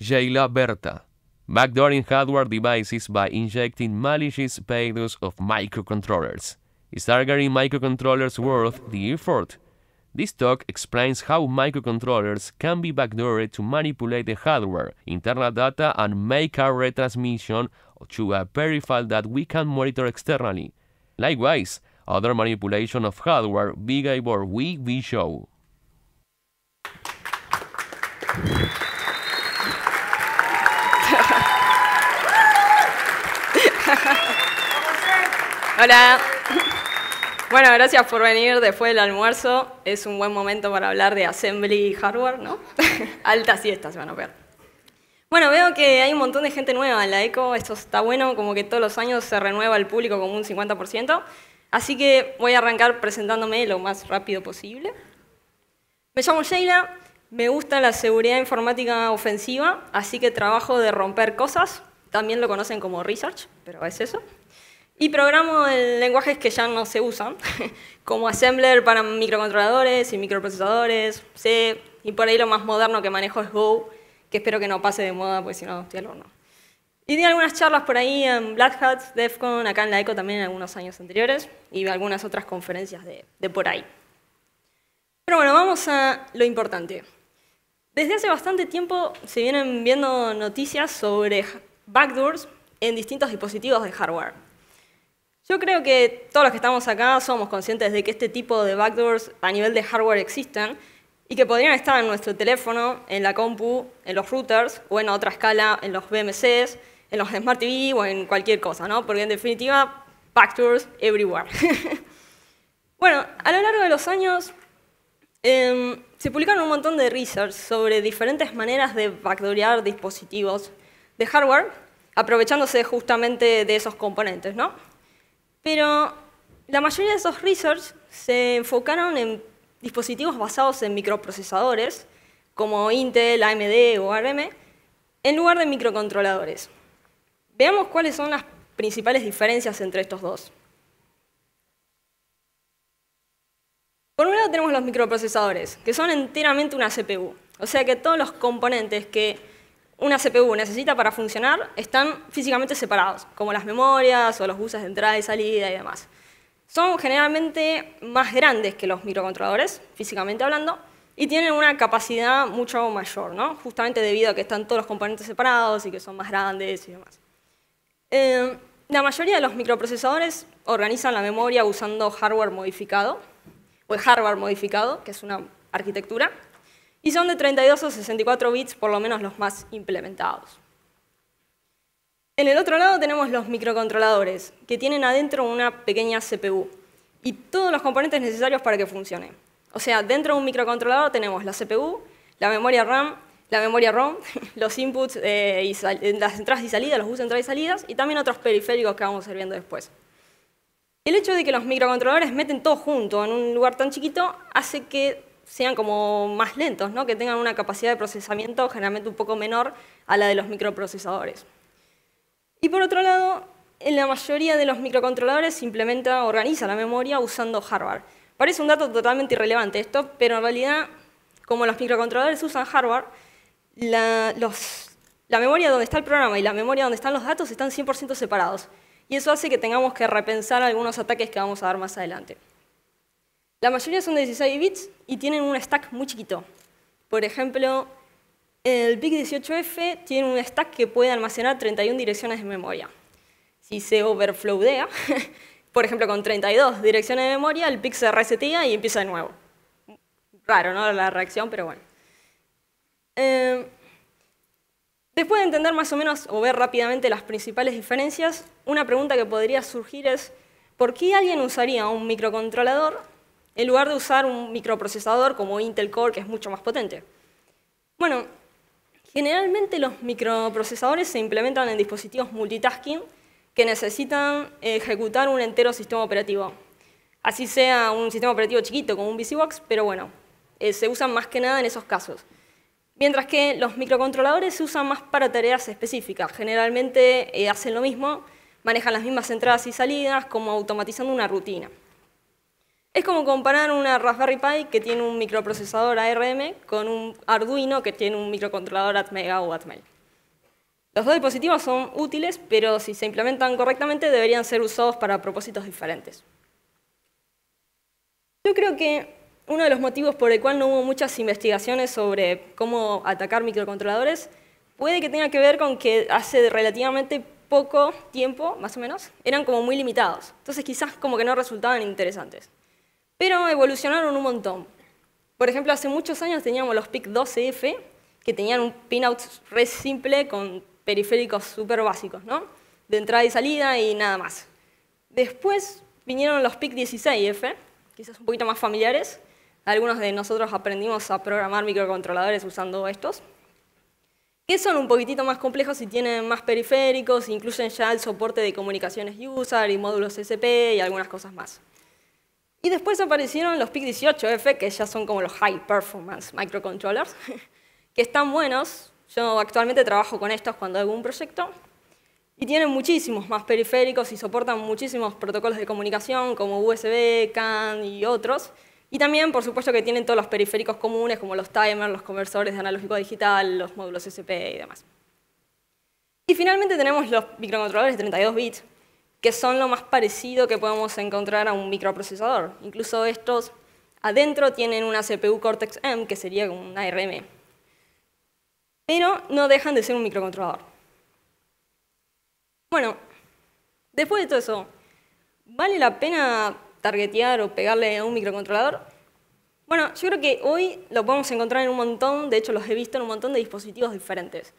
Jayla Berta. Backdooring hardware devices by injecting malicious payloads of microcontrollers. Is targeting microcontrollers worth the effort? This talk explains how microcontrollers can be backdoored to manipulate the hardware, internal data, and make a retransmission to a peripheral that we can monitor externally. Likewise, other manipulation of hardware, big or we, we show. Hola. Bueno, gracias por venir después del almuerzo. Es un buen momento para hablar de assembly y hardware, ¿no? Altas siestas se van a ver. Bueno, veo que hay un montón de gente nueva en la ECO. Esto está bueno, como que todos los años se renueva el público como un 50%. Así que voy a arrancar presentándome lo más rápido posible. Me llamo Sheila, me gusta la seguridad informática ofensiva, así que trabajo de romper cosas. También lo conocen como research, pero es eso. Y programo en lenguajes que ya no se usan, como Assembler para microcontroladores y microprocesadores, y por ahí lo más moderno que manejo es Go, que espero que no pase de moda, porque si no, estoy al horno. Y di algunas charlas por ahí en Black Hat, DEFCON, acá en la ECO también en algunos años anteriores, y algunas otras conferencias de por ahí. Pero bueno, vamos a lo importante. Desde hace bastante tiempo se vienen viendo noticias sobre backdoors en distintos dispositivos de hardware. Yo creo que todos los que estamos acá somos conscientes de que este tipo de backdoors a nivel de hardware existen y que podrían estar en nuestro teléfono, en la compu, en los routers o en otra escala en los BMCs, en los Smart TV o en cualquier cosa, ¿no? Porque en definitiva, backdoors everywhere. bueno, a lo largo de los años em, se publicaron un montón de research sobre diferentes maneras de backdoorear dispositivos de hardware aprovechándose justamente de esos componentes, ¿no? Pero la mayoría de esos research se enfocaron en dispositivos basados en microprocesadores, como Intel, AMD o ARM, en lugar de microcontroladores. Veamos cuáles son las principales diferencias entre estos dos. Por un lado tenemos los microprocesadores, que son enteramente una CPU, o sea que todos los componentes que una CPU necesita para funcionar están físicamente separados, como las memorias o los buses de entrada y salida y demás. Son generalmente más grandes que los microcontroladores, físicamente hablando, y tienen una capacidad mucho mayor, ¿no? justamente debido a que están todos los componentes separados y que son más grandes y demás. Eh, la mayoría de los microprocesadores organizan la memoria usando hardware modificado, o hardware modificado, que es una arquitectura, y son de 32 o 64 bits, por lo menos los más implementados. En el otro lado tenemos los microcontroladores, que tienen adentro una pequeña CPU y todos los componentes necesarios para que funcione. O sea, dentro de un microcontrolador tenemos la CPU, la memoria RAM, la memoria ROM, los inputs, eh, y eh, las entradas y salidas, los bus entradas y salidas, y también otros periféricos que vamos a viendo después. El hecho de que los microcontroladores meten todo junto en un lugar tan chiquito hace que sean como más lentos, que tengan una capacidad de procesamiento generalmente un poco menor a la de los microprocesadores. Y por otro lado, en la mayoría de los microcontroladores implementa, organiza la memoria usando hardware. Parece un dato totalmente irrelevante esto, pero en realidad, como los microcontroladores usan hardware, la, la memoria donde está el programa y la memoria donde están los datos están 100% separados. Y eso hace que tengamos que repensar algunos ataques que vamos a dar más adelante. La mayoría son de 16 bits y tienen un stack muy chiquito. Por ejemplo, el PIC18F tiene un stack que puede almacenar 31 direcciones de memoria. Si se overflowdea, por ejemplo, con 32 direcciones de memoria, el PIC se resetea y empieza de nuevo. Raro, ¿no? La reacción, pero bueno. Em, después de entender más o menos o ver rápidamente las principales diferencias, una pregunta que podría surgir es, ¿por qué alguien usaría un microcontrolador en lugar de usar un microprocesador como Intel Core, que es mucho más potente. Bueno, generalmente los microprocesadores se implementan en dispositivos multitasking que necesitan ejecutar un entero sistema operativo. Así sea un sistema operativo chiquito como un VCBOX, pero bueno, eh, se usan más que nada en esos casos. Mientras que los microcontroladores se usan más para tareas específicas. Generalmente eh, hacen lo mismo, manejan las mismas entradas y salidas, como automatizando una rutina. Es como comparar una Raspberry Pi que tiene un microprocesador ARM con un Arduino que tiene un microcontrolador Atmega o Atmel. Los dos dispositivos son útiles, pero si se implementan correctamente deberían ser usados para propósitos diferentes. Yo creo que uno de los motivos por el cual no hubo muchas investigaciones sobre cómo atacar microcontroladores puede que tenga que ver con que hace relativamente poco tiempo, más o menos, eran como muy limitados. Entonces quizás como que no resultaban interesantes pero evolucionaron un montón. Por ejemplo, hace muchos años teníamos los PIC 12F, que tenían un pinout re simple con periféricos súper básicos, ¿no? De entrada y salida y nada más. Después vinieron los PIC 16F, quizás un poquito más familiares. Algunos de nosotros aprendimos a programar microcontroladores usando estos, que son un poquitito más complejos y tienen más periféricos, incluyen ya el soporte de comunicaciones user y módulos SP y algunas cosas más. Y después aparecieron los PIC18F, que ya son como los High Performance Microcontrollers, que están buenos. Yo actualmente trabajo con estos cuando hago un proyecto. Y tienen muchísimos más periféricos y soportan muchísimos protocolos de comunicación como USB, CAN y otros. Y también, por supuesto, que tienen todos los periféricos comunes como los timers, los conversores de analógico digital, los módulos SP y demás. Y finalmente tenemos los microcontroladores de 32 bits, que son lo más parecido que podemos encontrar a un microprocesador. Incluso estos adentro tienen una CPU Cortex M, que sería un una Pero no dejan de ser un microcontrolador. Bueno, después de todo eso, ¿vale la pena targetear o pegarle a un microcontrolador? Bueno, yo creo que hoy lo podemos encontrar en un montón, de hecho los he visto en un montón de dispositivos diferentes.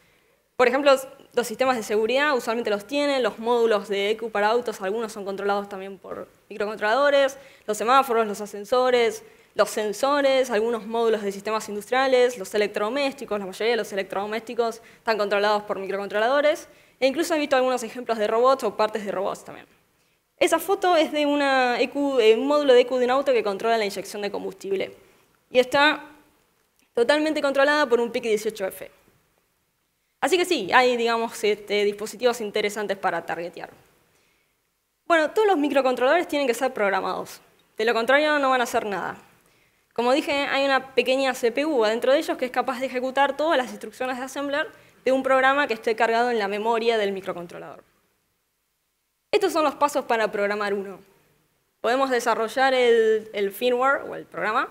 Por ejemplo, los sistemas de seguridad usualmente los tienen, los módulos de EQ para autos, algunos son controlados también por microcontroladores, los semáforos, los ascensores, los sensores, algunos módulos de sistemas industriales, los electrodomésticos, la mayoría de los electrodomésticos están controlados por microcontroladores, e incluso he visto algunos ejemplos de robots o partes de robots también. Esa foto es de e eh, un módulo de EQ de un auto que controla la inyección de combustible y está totalmente controlada por un PIC18F. Así que sí, hay, digamos, este, dispositivos interesantes para targetear. Bueno, todos los microcontroladores tienen que ser programados. De lo contrario, no van a hacer nada. Como dije, hay una pequeña CPU adentro de ellos que es capaz de ejecutar todas las instrucciones de assembler de un programa que esté cargado en la memoria del microcontrolador. Estos son los pasos para programar uno. Podemos desarrollar el, el firmware o el programa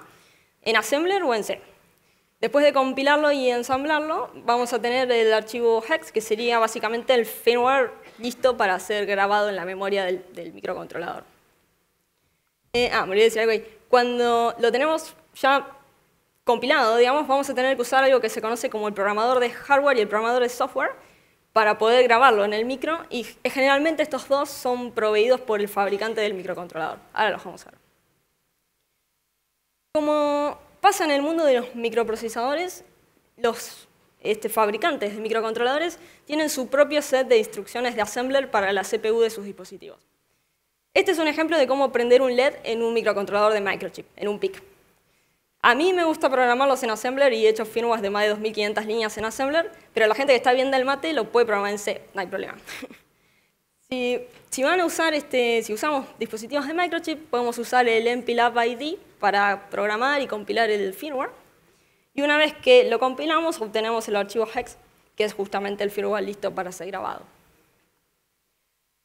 en assembler o en C. Después de compilarlo y ensamblarlo, vamos a tener el archivo hex, que sería básicamente el firmware listo para ser grabado en la memoria del, microcontrolador. Eh, ah, me olvidé decir algo ahí. Cuando lo tenemos ya compilado, digamos, vamos a tener que usar algo que se conoce como el programador de hardware y el programador de software para poder grabarlo en el micro y generalmente estos dos son proveídos por el fabricante del microcontrolador. Ahora los vamos a ver. Como pasa en el mundo de los microprocesadores, los este, fabricantes de microcontroladores tienen su propio set de instrucciones de assembler para la CPU de sus dispositivos. Este es un ejemplo de cómo prender un LED en un microcontrolador de microchip, en un PIC. A mí me gusta programarlos en Assembler y he hecho firmas de más de 2.500 líneas en Assembler, pero la gente que está viendo el mate lo puede programar en C, no hay problema. si, van a usar este, si usamos dispositivos de microchip, podemos usar el MPLAB ID, para programar y compilar el firmware. Y una vez que lo compilamos, obtenemos el archivo hex, que es justamente el firmware listo para ser grabado.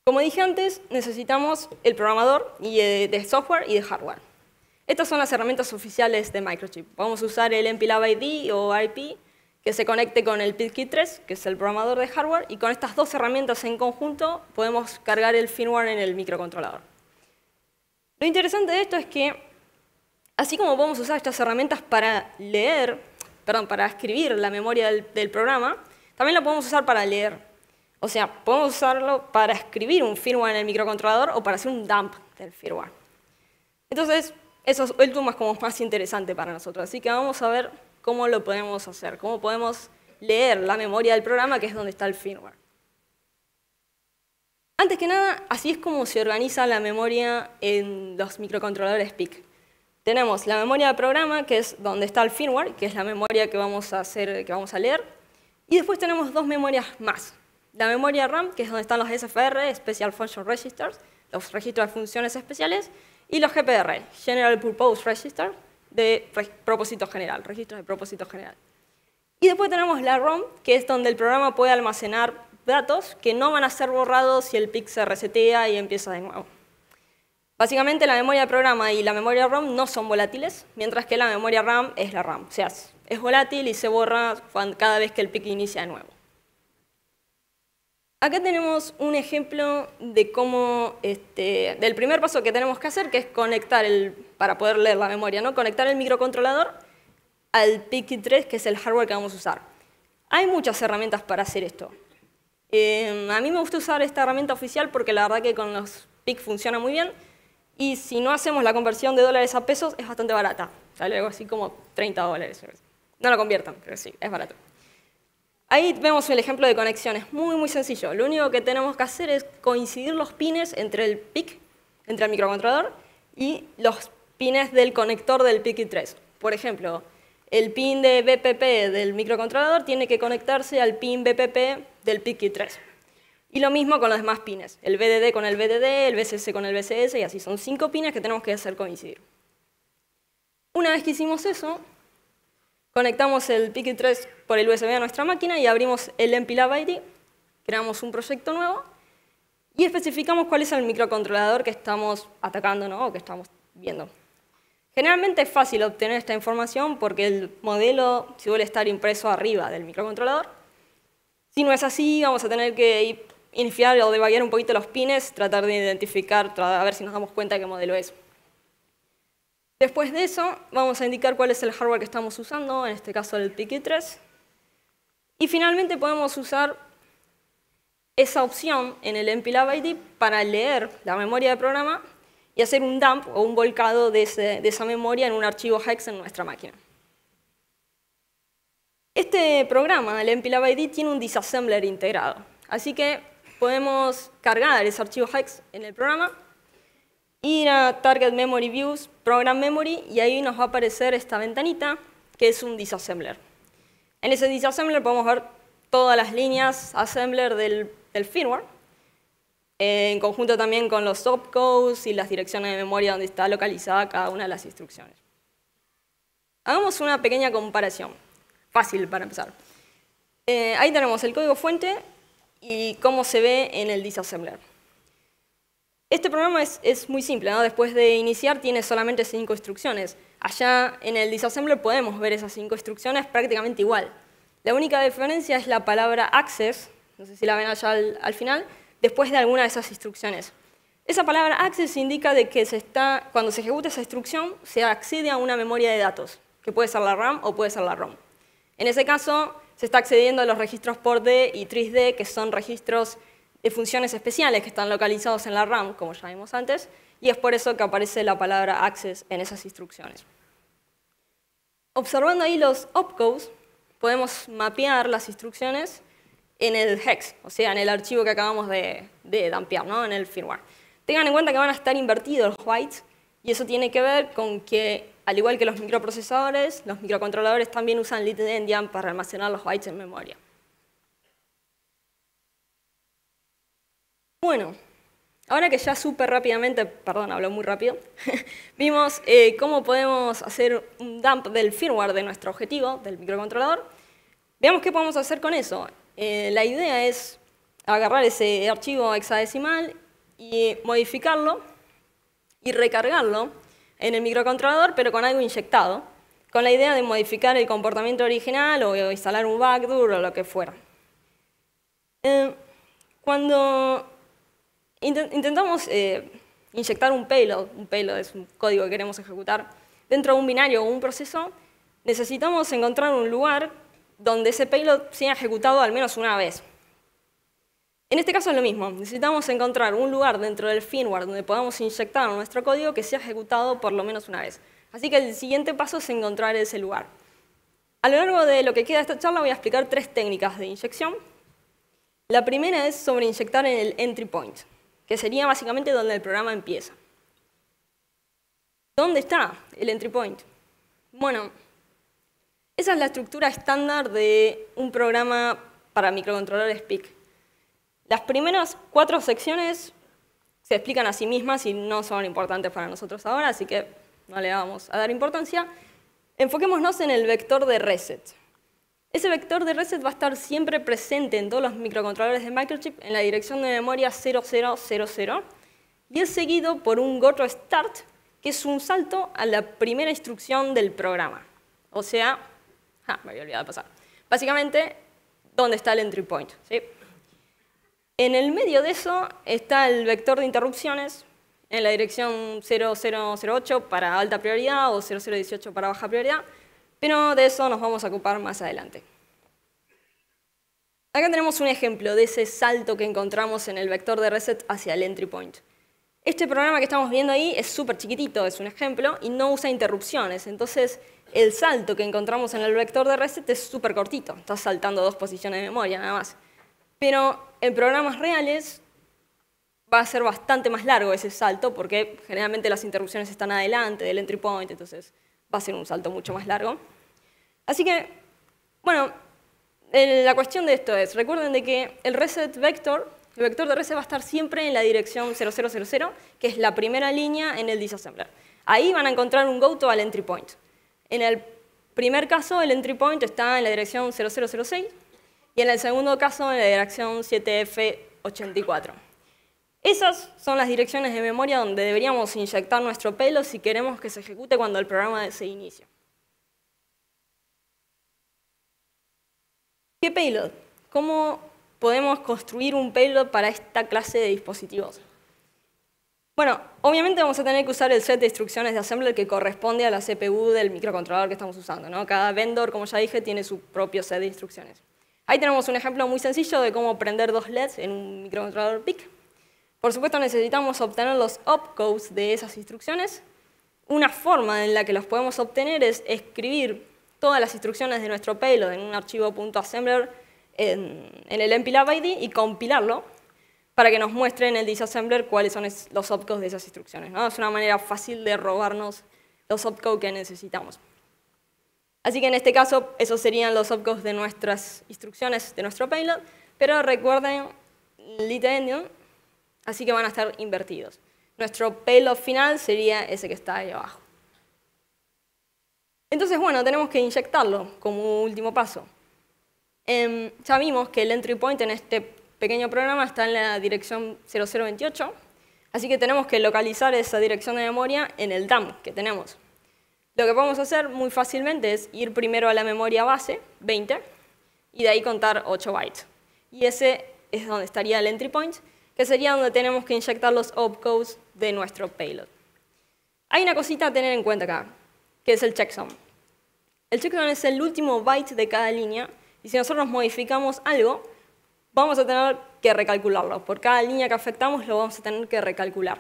Como dije antes, necesitamos el programador eh, de software y de hardware. Estas son las herramientas oficiales de Microchip. Vamos a usar el MPLAB ID o IP que se conecte con el PidKit 3, que es el programador de hardware, y con estas dos herramientas en conjunto podemos cargar el firmware en el microcontrolador. Lo interesante de esto es que Así como podemos usar estas herramientas para leer, perdón, para escribir la memoria del, programa, también lo podemos usar para leer. O sea, podemos usarlo para escribir un firmware en el microcontrolador o para hacer un dump del firmware. Entonces, eso es el tema como más interesante para nosotros. Así que vamos a ver cómo lo podemos hacer, cómo podemos leer la memoria del programa, que es donde está el firmware. Antes que nada, así es como se organiza la memoria en los microcontroladores PIC. Tenemos la memoria de programa, que es donde está el firmware, que es la memoria que vamos a, hacer, que vamos a leer. Y después tenemos dos memorias más. La memoria RAM, que es donde están los SFR, Special Function Registers, los registros de funciones especiales, y los GPR, General Purpose Register, de propósito general, registros de propósito general. Y después tenemos la ROM, que es donde el programa puede almacenar datos que no van a ser borrados si el PIC se resetea y empieza de nuevo. Básicamente la memoria de programa y la memoria ROM no son volátiles, mientras que la memoria RAM es la RAM, o sea, es volátil y se borra cada vez que el PIC inicia de nuevo. Acá tenemos un ejemplo de cómo, este, del primer paso que tenemos que hacer, que es conectar el, para poder leer la memoria, ¿no? conectar el microcontrolador al PIC 3 que es el hardware que vamos a usar. Hay muchas herramientas para hacer esto. Eh, a mí me gusta usar esta herramienta oficial porque la verdad que con los PIC funciona muy bien, y si no hacemos la conversión de dólares a pesos, es bastante barata. Sale algo así como 30 dólares. No lo conviertan, pero sí, es barato. Ahí vemos el ejemplo de conexiones. Muy, muy sencillo. Lo único que tenemos que hacer es coincidir los pines entre el PIC, entre el microcontrolador, y los pines del conector del PIC3. Por ejemplo, el pin de BPP del microcontrolador tiene que conectarse al pin BPP del PIC3. Y lo mismo con los demás pines, el BDD con el BDD, el BCS con el BCS y así. Son cinco pines que tenemos que hacer coincidir. Una vez que hicimos eso, conectamos el PIC 3 por el USB a nuestra máquina y abrimos el MPLAB ID, creamos un proyecto nuevo y especificamos cuál es el microcontrolador que estamos atacando o que estamos viendo. Generalmente es fácil obtener esta información porque el modelo suele estar impreso arriba del microcontrolador. Si no es así, vamos a tener que ir iniciar o debaguear un poquito los pines, tratar de identificar, a ver si nos damos cuenta qué modelo es. Después de eso, vamos a indicar cuál es el hardware que estamos usando, en este caso el PIKI 3. Y finalmente podemos usar esa opción en el MPLAB ID para leer la memoria del programa y hacer un dump o un volcado de, de esa memoria en un archivo hex en nuestra máquina. Este programa, el MPLAB ID, tiene un disassembler integrado. Así que podemos cargar ese archivo hex en el programa, ir a Target Memory Views, Program Memory, y ahí nos va a aparecer esta ventanita, que es un disassembler. En ese disassembler podemos ver todas las líneas assembler del, firmware, en conjunto también con los opcodes y las direcciones de memoria donde está localizada cada una de las instrucciones. Hagamos una pequeña comparación, fácil para empezar. Eh, ahí tenemos el código fuente y cómo se ve en el disassembler. Este programa es, muy simple, después de iniciar tiene solamente cinco instrucciones. Allá en el disassembler podemos ver esas cinco instrucciones prácticamente igual. La única diferencia es la palabra access, no sé si la ven allá al, al final, después de alguna de esas instrucciones. Esa palabra access indica de que cuando se ejecuta esa instrucción se accede a una memoria de datos, que puede ser la RAM o puede ser la ROM. En ese caso, se está accediendo a los registros por d y 3D, que son registros de funciones especiales que están localizados en la RAM, como ya vimos antes, y es por eso que aparece la palabra access en esas instrucciones. Observando ahí los opcodes, podemos mapear las instrucciones en el hex, o sea, en el archivo que acabamos de, de ¿no? en el firmware. Tengan en cuenta que van a estar invertidos los whites y eso tiene que ver con que al igual que los microprocesadores, los microcontroladores también usan Little Endian para almacenar los bytes en memoria. Bueno, ahora que ya súper rápidamente, perdón, hablo muy rápido, vimos eh, cómo podemos hacer un dump del firmware de nuestro objetivo, del microcontrolador. Veamos qué podemos hacer con eso. Eh, la idea es agarrar ese archivo hexadecimal y modificarlo y recargarlo en el microcontrolador, pero con algo inyectado, con la idea de modificar el comportamiento original o, instalar un backdoor o lo que fuera. Eh, cuando intentamos eh, inyectar un payload, un payload es un código que queremos ejecutar, dentro de un binario o un proceso, necesitamos encontrar un lugar donde ese payload sea ejecutado al menos una vez. En este caso es lo mismo, necesitamos encontrar un lugar dentro del firmware donde podamos inyectar nuestro código que sea ejecutado por lo menos una vez. Así que el siguiente paso es encontrar ese lugar. A lo largo de lo que queda de esta charla voy a explicar tres técnicas de inyección. La primera es sobre inyectar en el entry point, que sería básicamente donde el programa empieza. ¿Dónde está el entry point? Bueno, esa es la estructura estándar de un programa para microcontroladores PIC. Las primeras cuatro secciones se explican a sí mismas y no son importantes para nosotros ahora, así que no le vamos a dar importancia. Enfoquémonos en el vector de reset. Ese vector de reset va a estar siempre presente en todos los microcontroladores de microchip en la dirección de memoria 0000 y es seguido por un goto start, que es un salto a la primera instrucción del programa. O sea, ah, me había olvidado pasar. Básicamente, ¿dónde está el entry point? ¿sí? En el medio de eso está el vector de interrupciones en la dirección 0008 para alta prioridad o 0018 para baja prioridad, pero de eso nos vamos a ocupar más adelante. Acá tenemos un ejemplo de ese salto que encontramos en el vector de reset hacia el entry point. Este programa que estamos viendo ahí es súper chiquitito, es un ejemplo, y no usa interrupciones, entonces el salto que encontramos en el vector de reset es súper cortito, está saltando dos posiciones de memoria nada más. Pero en programas reales va a ser bastante más largo ese salto porque generalmente las interrupciones están adelante del entry point, entonces va a ser un salto mucho más largo. Así que, bueno, la cuestión de esto es, recuerden de que el reset vector, el vector de reset va a estar siempre en la dirección 0000, que es la primera línea en el disassembler. Ahí van a encontrar un go to al entry point. En el primer caso, el entry point está en la dirección 0006, y en el segundo caso en la dirección 7F84. Esas son las direcciones de memoria donde deberíamos inyectar nuestro payload si queremos que se ejecute cuando el programa se inicie. ¿Qué payload? ¿Cómo podemos construir un payload para esta clase de dispositivos? Bueno, obviamente vamos a tener que usar el set de instrucciones de assembler que corresponde a la CPU del microcontrolador que estamos usando. ¿no? Cada vendor, como ya dije, tiene su propio set de instrucciones. Ahí tenemos un ejemplo muy sencillo de cómo prender dos LEDs en un microcontrolador PIC. Por supuesto necesitamos obtener los opcodes de esas instrucciones. Una forma en la que los podemos obtener es escribir todas las instrucciones de nuestro payload en un archivo .assembler en, el MPLAB ID y compilarlo para que nos muestre en el disassembler cuáles son los opcodes de esas instrucciones. Es una manera fácil de robarnos los opcodes que necesitamos. Así que en este caso, esos serían los opcodes de nuestras instrucciones de nuestro payload, pero recuerden endian, así que van a estar invertidos. Nuestro payload final sería ese que está ahí abajo. Entonces, bueno, tenemos que inyectarlo como último paso. Em, ya vimos que el entry point en este pequeño programa está en la dirección 0028, así que tenemos que localizar esa dirección de memoria en el DAM que tenemos. Lo que podemos hacer muy fácilmente es ir primero a la memoria base, 20, y de ahí contar 8 bytes. Y ese es donde estaría el entry point, que sería donde tenemos que inyectar los opcodes de nuestro payload. Hay una cosita a tener en cuenta acá, que es el checksum. El checksum es el último byte de cada línea, y si nosotros modificamos algo, vamos a tener que recalcularlo. Por cada línea que afectamos lo vamos a tener que recalcular.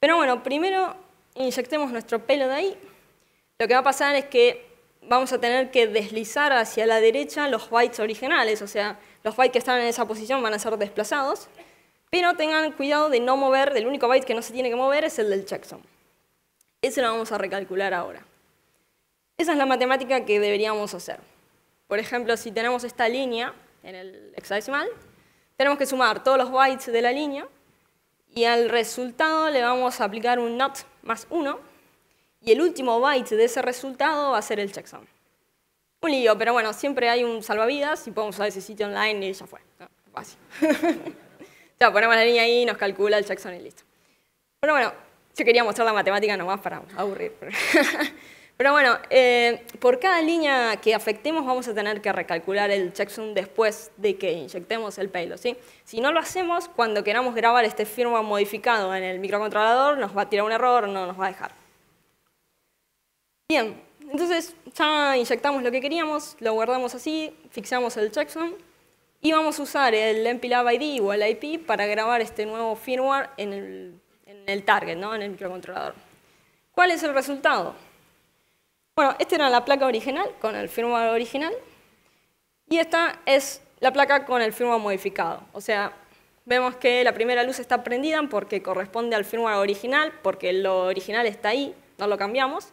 Pero bueno, primero inyectemos nuestro payload ahí lo que va a pasar es que vamos a tener que deslizar hacia la derecha los bytes originales, o sea, los bytes que están en esa posición van a ser desplazados, pero tengan cuidado de no mover, el único byte que no se tiene que mover es el del checksum. Ese lo vamos a recalcular ahora. Esa es la matemática que deberíamos hacer. Por ejemplo, si tenemos esta línea en el hexadecimal, tenemos que sumar todos los bytes de la línea y al resultado le vamos a aplicar un not más 1 y el último byte de ese resultado va a ser el checksum. Un lío, pero bueno, siempre hay un salvavidas y podemos usar ese sitio online y ya fue. fácil. ya ponemos la línea ahí, nos calcula el checksum y listo. Pero bueno, yo quería mostrar la matemática nomás para aburrir. Pero bueno, eh, por cada línea que afectemos vamos a tener que recalcular el checksum después de que inyectemos el payload. ¿sí? Si no lo hacemos, cuando queramos grabar este firmware modificado en el microcontrolador, nos va a tirar un error, no nos va a dejar. Bien, entonces ya inyectamos lo que queríamos, lo guardamos así, fixamos el checksum y vamos a usar el MPLAB ID o el IP para grabar este nuevo firmware en el, en el target, ¿no? en el microcontrolador. ¿Cuál es el resultado? Bueno, esta era la placa original con el firmware original y esta es la placa con el firmware modificado. O sea, vemos que la primera luz está prendida porque corresponde al firmware original, porque lo original está ahí, no lo cambiamos.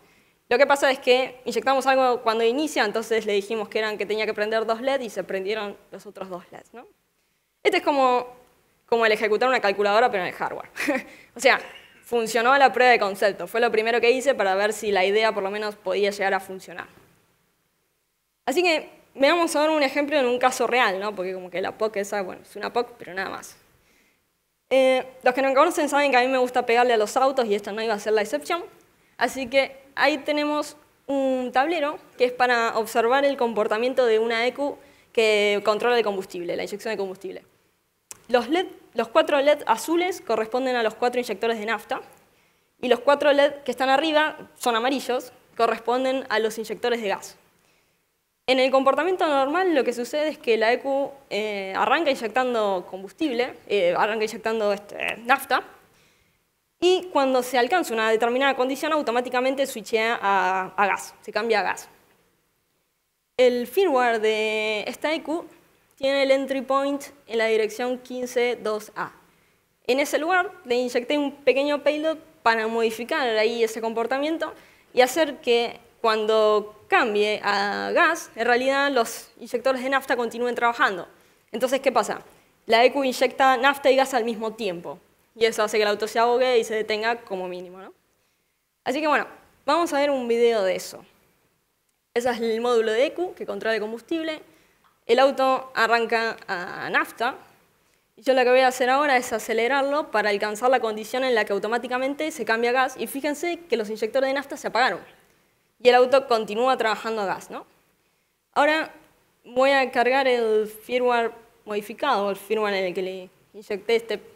Lo que pasa es que inyectamos algo cuando inicia, entonces le dijimos que, eran, que tenía que prender dos LEDs y se prendieron los otros dos LEDs. ¿no? Este es como, como el ejecutar una calculadora, pero en el hardware. o sea, funcionó la prueba de concepto. Fue lo primero que hice para ver si la idea por lo menos podía llegar a funcionar. Así que veamos ahora un ejemplo en un caso real, ¿no? porque como que la POC esa, bueno, es una POC, pero nada más. Eh, los que no conocen saben que a mí me gusta pegarle a los autos y esta no iba a ser la excepción. Así que ahí tenemos un tablero que es para observar el comportamiento de una EQ que controla el combustible, la inyección de combustible. Los, cuatro LED azules corresponden a los cuatro inyectores de nafta y los cuatro LED que están arriba son amarillos, corresponden a los inyectores de gas. En el comportamiento normal lo que sucede es que la EQ eh, arranca inyectando combustible, eh, arranca inyectando este, nafta, y cuando se alcanza una determinada condición automáticamente switchea a, gas, se cambia a gas. El firmware de esta EQ tiene el entry point en la dirección 15.2a. En ese lugar le inyecté un pequeño payload para modificar ahí ese comportamiento y hacer que cuando cambie a gas, en realidad los inyectores de nafta continúen trabajando. Entonces, ¿qué pasa? La EQ inyecta nafta y gas al mismo tiempo y eso hace que el auto se ahogue y se detenga como mínimo. Así que bueno, vamos a ver un video de eso. Ese es el módulo de EQ que controla el combustible. El auto arranca a nafta. Y yo lo que voy a hacer ahora es acelerarlo para alcanzar la condición en la que automáticamente se cambia gas. Y fíjense que los inyectores de nafta se apagaron. Y el auto continúa trabajando a gas. ¿no? Ahora voy a cargar el firmware modificado, el firmware en el que le inyecté este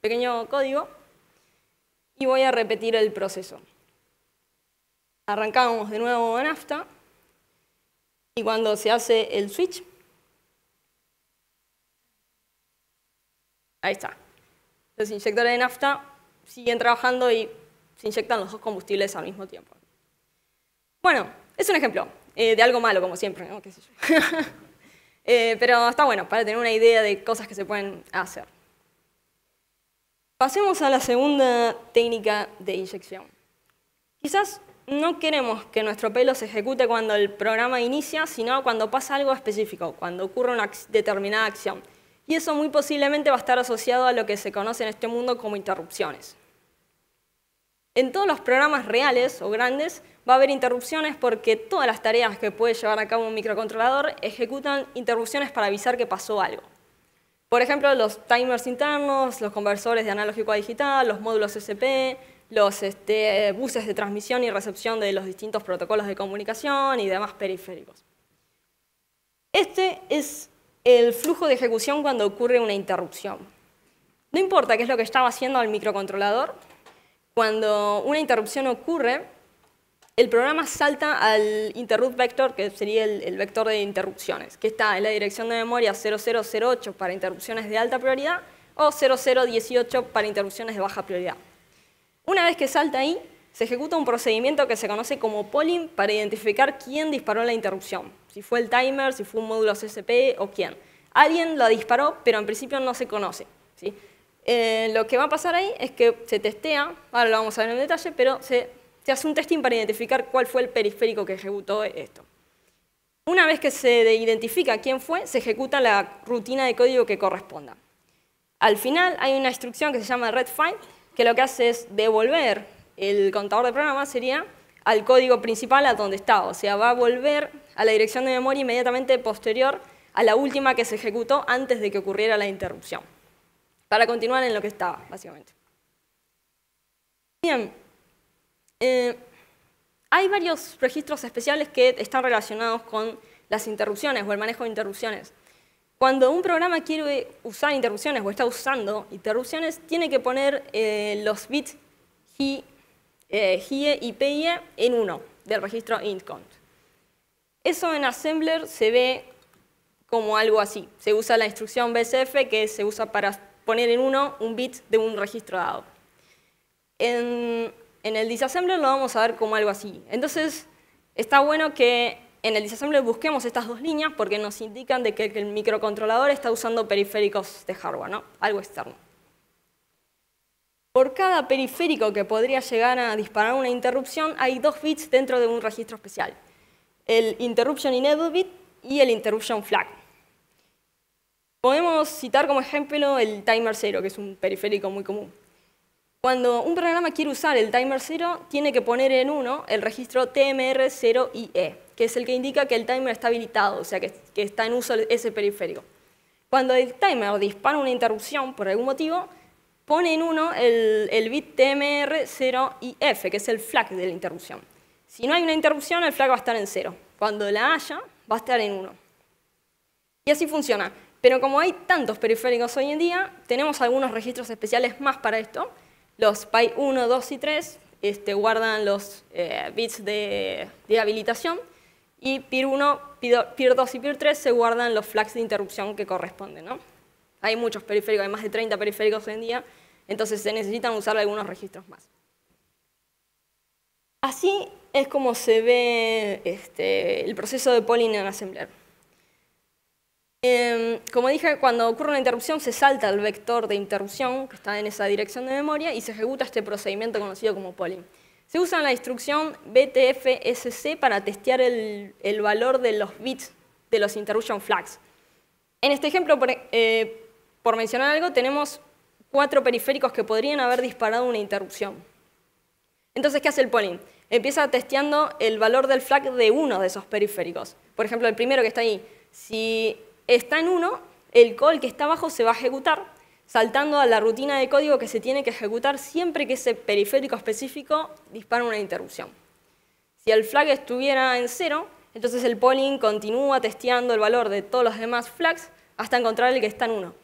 pequeño código y voy a repetir el proceso. Arrancamos de nuevo NAFTA NAFTA y cuando se hace el switch, ahí está. Los inyectores de nafta siguen trabajando y se inyectan los dos combustibles al mismo tiempo. Bueno, es un ejemplo eh, de algo malo, como siempre, ¿no? Eh, pero está bueno para tener una idea de cosas que se pueden hacer. Pasemos a la segunda técnica de inyección. Quizás no queremos que nuestro pelo se ejecute cuando el programa inicia, sino cuando pasa algo específico, cuando ocurre una determinada acción. Y eso muy posiblemente va a estar asociado a lo que se conoce en este mundo como interrupciones. En todos los programas reales o grandes va a haber interrupciones porque todas las tareas que puede llevar a cabo un microcontrolador ejecutan interrupciones para avisar que pasó algo. Por ejemplo, los timers internos, los conversores de analógico a digital, los módulos SP, los este, buses de transmisión y recepción de los distintos protocolos de comunicación y demás periféricos. Este es el flujo de ejecución cuando ocurre una interrupción. No importa qué es lo que estaba haciendo el microcontrolador, cuando una interrupción ocurre, el programa salta al interrupt vector, que sería el, vector de interrupciones, que está en la dirección de memoria 0008 para interrupciones de alta prioridad o 0018 para interrupciones de baja prioridad. Una vez que salta ahí, se ejecuta un procedimiento que se conoce como polling para identificar quién disparó la interrupción, si fue el timer, si fue un módulo CSP o quién. Alguien la disparó, pero en principio no se conoce. Eh, lo que va a pasar ahí es que se testea, ahora lo vamos a ver en detalle, pero se se hace un testing para identificar cuál fue el periférico que ejecutó esto. Una vez que se identifica quién fue, se ejecuta la rutina de código que corresponda. Al final hay una instrucción que se llama redfind, que lo que hace es devolver el contador de programa, sería al código principal a donde estaba. o sea, va a volver a la dirección de memoria inmediatamente posterior a la última que se ejecutó antes de que ocurriera la interrupción, para continuar en lo que estaba, básicamente. Bien, eh, hay varios registros especiales que están relacionados con las interrupciones o el manejo de interrupciones. Cuando un programa quiere usar interrupciones o está usando interrupciones, tiene que poner eh, los bits GIE eh, y PIE en uno del registro intcont. Eso en Assembler se ve como algo así. Se usa la instrucción BCF que se usa para poner en uno un bit de un registro dado. En en el disassembler lo vamos a ver como algo así. Entonces, está bueno que en el disassembler busquemos estas dos líneas porque nos indican de que el microcontrolador está usando periféricos de hardware, ¿no? algo externo. Por cada periférico que podría llegar a disparar una interrupción, hay dos bits dentro de un registro especial. El interruption enable bit y el interruption flag. Podemos citar como ejemplo el timer 0, que es un periférico muy común. Cuando un programa quiere usar el timer 0, tiene que poner en 1 el registro TMR0IE, que es el que indica que el timer está habilitado, o sea, que, está en uso ese periférico. Cuando el timer dispara una interrupción por algún motivo, pone en 1 el, el, bit TMR0IF, que es el flag de la interrupción. Si no hay una interrupción, el flag va a estar en 0. Cuando la haya, va a estar en 1. Y así funciona. Pero como hay tantos periféricos hoy en día, tenemos algunos registros especiales más para esto, los PI 1, 2 y 3 este, guardan los eh, bits de, habilitación y PIR 1, PIR 2 y PIR 3 se guardan los flags de interrupción que corresponden. Hay muchos periféricos, hay más de 30 periféricos hoy en día, entonces se necesitan usar algunos registros más. Así es como se ve este, el proceso de polling en Em, como dije, cuando ocurre una interrupción se salta el vector de interrupción que está en esa dirección de memoria y se ejecuta este procedimiento conocido como polling. Se usa la instrucción BTFSC para testear el, valor de los bits de los interruption flags. En este ejemplo, eh, por, mencionar algo, tenemos cuatro periféricos que podrían haber disparado una interrupción. Entonces, ¿qué hace el polling? Empieza testeando el valor del flag de uno de esos periféricos. Por ejemplo, el primero que está ahí. Si está en 1, el call que está abajo se va a ejecutar, saltando a la rutina de código que se tiene que ejecutar siempre que ese periférico específico dispara una interrupción. Si el flag estuviera en 0, entonces el polling continúa testeando el valor de todos los demás flags hasta encontrar el que está en 1.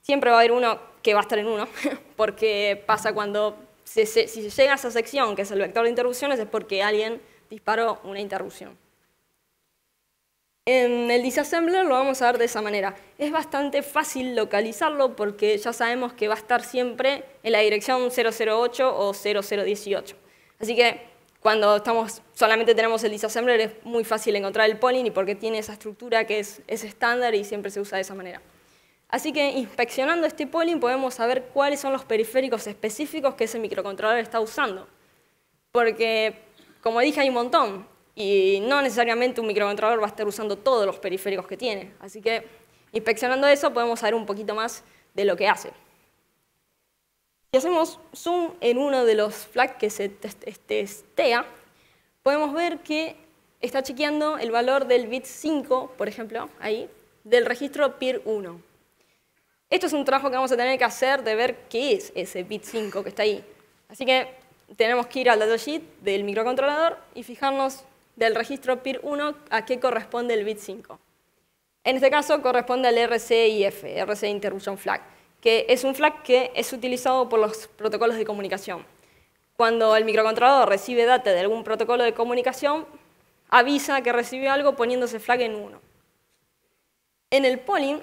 Siempre va a haber uno que va a estar en 1, porque pasa cuando se, si llega a esa sección, que es el vector de interrupciones, es porque alguien disparó una interrupción. En el disassembler lo vamos a ver de esa manera. Es bastante fácil localizarlo porque ya sabemos que va a estar siempre en la dirección 008 o 0018. Así que cuando estamos, solamente tenemos el disassembler es muy fácil encontrar el polling y porque tiene esa estructura que es, es estándar y siempre se usa de esa manera. Así que inspeccionando este polling podemos saber cuáles son los periféricos específicos que ese microcontrolador está usando. Porque, como dije, hay un montón y no necesariamente un microcontrolador va a estar usando todos los periféricos que tiene. Así que inspeccionando eso podemos saber un poquito más de lo que hace. Si hacemos zoom en uno de los flags que se testea, podemos ver que está chequeando el valor del bit 5, por ejemplo, ahí, del registro PIR 1. Esto es un trabajo que vamos a tener que hacer de ver qué es ese bit 5 que está ahí. Así que tenemos que ir al datasheet del microcontrolador y fijarnos del registro PIR1 a qué corresponde el bit 5. En este caso corresponde al RCIF, RC Interruption Flag, que es un flag que es utilizado por los protocolos de comunicación. Cuando el microcontrolador recibe data de algún protocolo de comunicación, avisa que recibió algo poniéndose flag en 1. En el polling,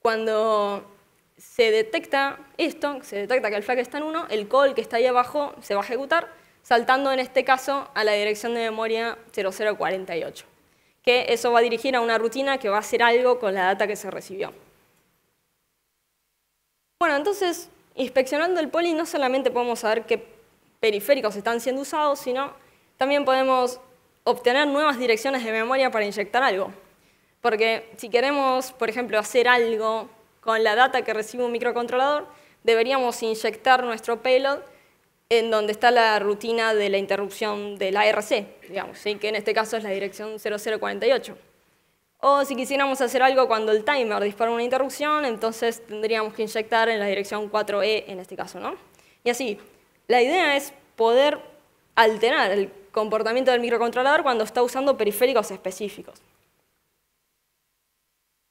cuando se detecta esto, se detecta que el flag está en 1, el call que está ahí abajo se va a ejecutar saltando en este caso a la dirección de memoria 0048, que eso va a dirigir a una rutina que va a hacer algo con la data que se recibió. Bueno, entonces, inspeccionando el poli no solamente podemos saber qué periféricos están siendo usados, sino también podemos obtener nuevas direcciones de memoria para inyectar algo. Porque si queremos, por ejemplo, hacer algo con la data que recibe un microcontrolador, deberíamos inyectar nuestro payload en donde está la rutina de la interrupción de la ARC, digamos, ¿sí? que en este caso es la dirección 0048. O si quisiéramos hacer algo cuando el timer dispara una interrupción, entonces tendríamos que inyectar en la dirección 4E en este caso, ¿no? Y así, la idea es poder alterar el comportamiento del microcontrolador cuando está usando periféricos específicos.